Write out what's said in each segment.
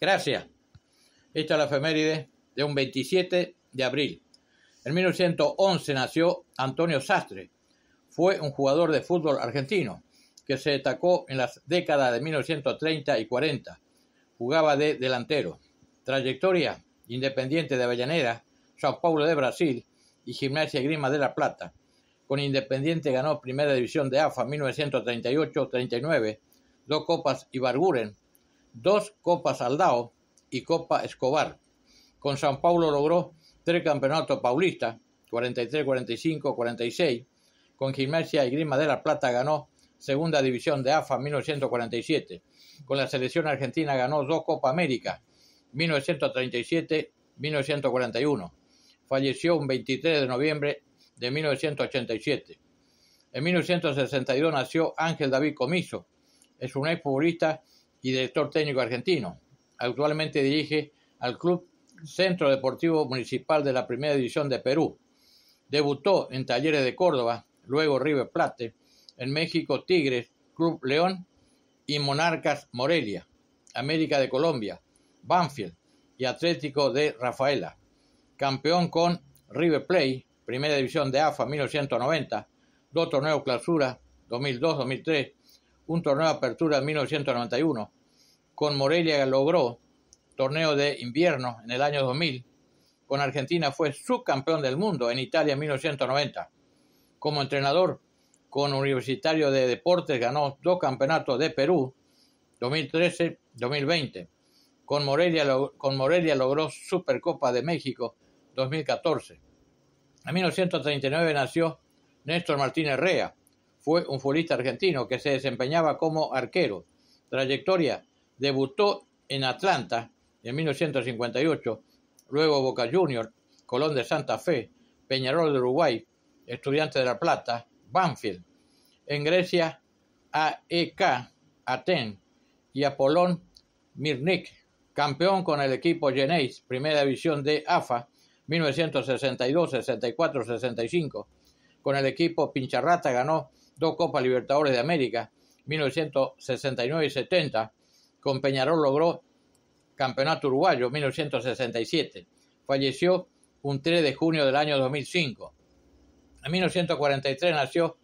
Gracias. Esta es la efeméride de un 27 de abril. En 1911 nació Antonio Sastre. Fue un jugador de fútbol argentino que se destacó en las décadas de 1930 y 40. Jugaba de delantero. Trayectoria Independiente de Avellaneda, Sao Paulo de Brasil y Gimnasia Grima de La Plata. Con Independiente ganó Primera División de AFA 1938-39, dos Copas y Ibarguren dos Copas Aldao y Copa Escobar. Con San Paulo logró tres campeonatos paulistas, 43, 45, 46. Con Gimnasia y Grima de la Plata ganó Segunda División de AFA 1947. Con la selección argentina ganó dos Copa América, 1937-1941. Falleció un 23 de noviembre de 1987. En 1962 nació Ángel David Comiso. Es un ex futbolista y director técnico argentino. Actualmente dirige al Club Centro Deportivo Municipal de la Primera División de Perú. Debutó en Talleres de Córdoba, luego River Plate, en México Tigres, Club León y Monarcas Morelia, América de Colombia, Banfield y Atlético de Rafaela. Campeón con River Plate, Primera División de AFA 1990, dos torneos clausura 2002-2003 un torneo de apertura en 1991. Con Morelia logró torneo de invierno en el año 2000. Con Argentina fue subcampeón del mundo en Italia en 1990. Como entrenador con Universitario de Deportes ganó dos campeonatos de Perú 2013-2020. Con Morelia, con Morelia logró Supercopa de México 2014. En 1939 nació Néstor Martínez Rea, fue un futbolista argentino que se desempeñaba como arquero. Trayectoria, debutó en Atlanta en 1958, luego Boca Juniors, Colón de Santa Fe, Peñarol de Uruguay, Estudiante de La Plata, Banfield. En Grecia, AEK, Aten y Apolón Mirnik, campeón con el equipo Jenais, primera división de AFA, 1962, 64, 65. Con el equipo Pincharrata ganó dos Copas Libertadores de América, 1969 y 70. Con Peñarol logró Campeonato Uruguayo, 1967. Falleció un 3 de junio del año 2005. En 1943 nació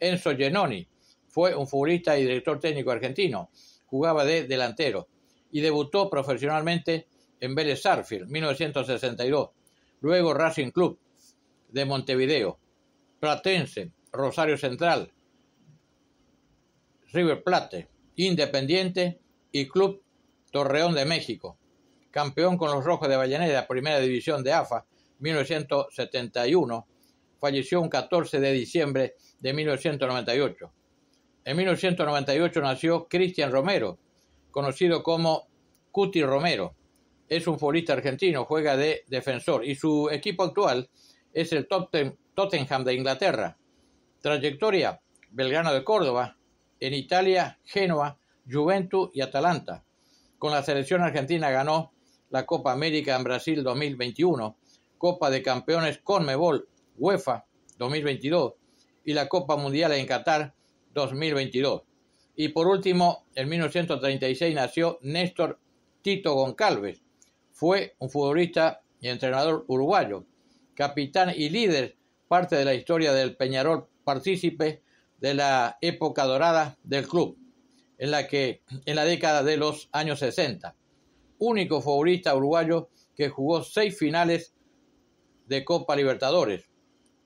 Enzo Genoni. Fue un futbolista y director técnico argentino. Jugaba de delantero y debutó profesionalmente en Vélez Sarfield, 1962. Luego Racing Club de Montevideo, Platense, Rosario Central, River Plate, Independiente y Club Torreón de México, campeón con los Rojos de la primera división de AFA, 1971, falleció un 14 de diciembre de 1998. En 1998 nació Cristian Romero, conocido como Cuti Romero. Es un futbolista argentino, juega de defensor y su equipo actual es el Tottenham de Inglaterra. Trayectoria, Belgrano de Córdoba, en Italia, Génova, Juventus y Atalanta. Con la selección argentina ganó la Copa América en Brasil 2021, Copa de Campeones Conmebol, UEFA 2022 y la Copa Mundial en Qatar 2022. Y por último, en 1936 nació Néstor Tito Goncalves. Fue un futbolista y entrenador uruguayo, capitán y líder, parte de la historia del Peñarol partícipe de la época dorada del club, en la que en la década de los años 60, único futbolista uruguayo que jugó seis finales de Copa Libertadores.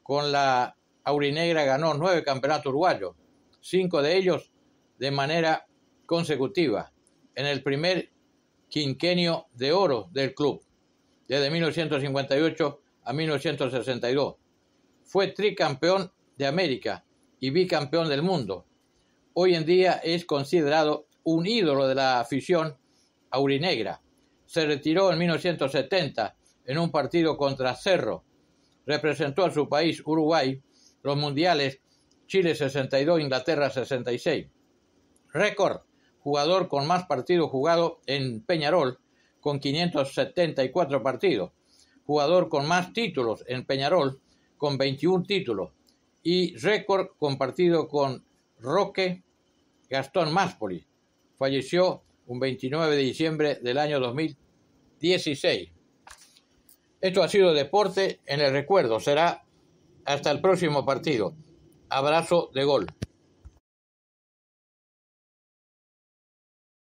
Con la Aurinegra ganó nueve campeonatos uruguayos, cinco de ellos de manera consecutiva, en el primer quinquenio de oro del club, desde 1958 a 1962. Fue tricampeón de América y bicampeón del mundo. Hoy en día es considerado un ídolo de la afición aurinegra. Se retiró en 1970 en un partido contra Cerro. Representó a su país, Uruguay, los mundiales Chile 62, Inglaterra 66. Récord, jugador con más partidos jugados en Peñarol, con 574 partidos. Jugador con más títulos en Peñarol, con 21 títulos y récord compartido con Roque Gastón Maspoli Falleció un 29 de diciembre del año 2016. Esto ha sido Deporte en el Recuerdo. Será hasta el próximo partido. Abrazo de gol.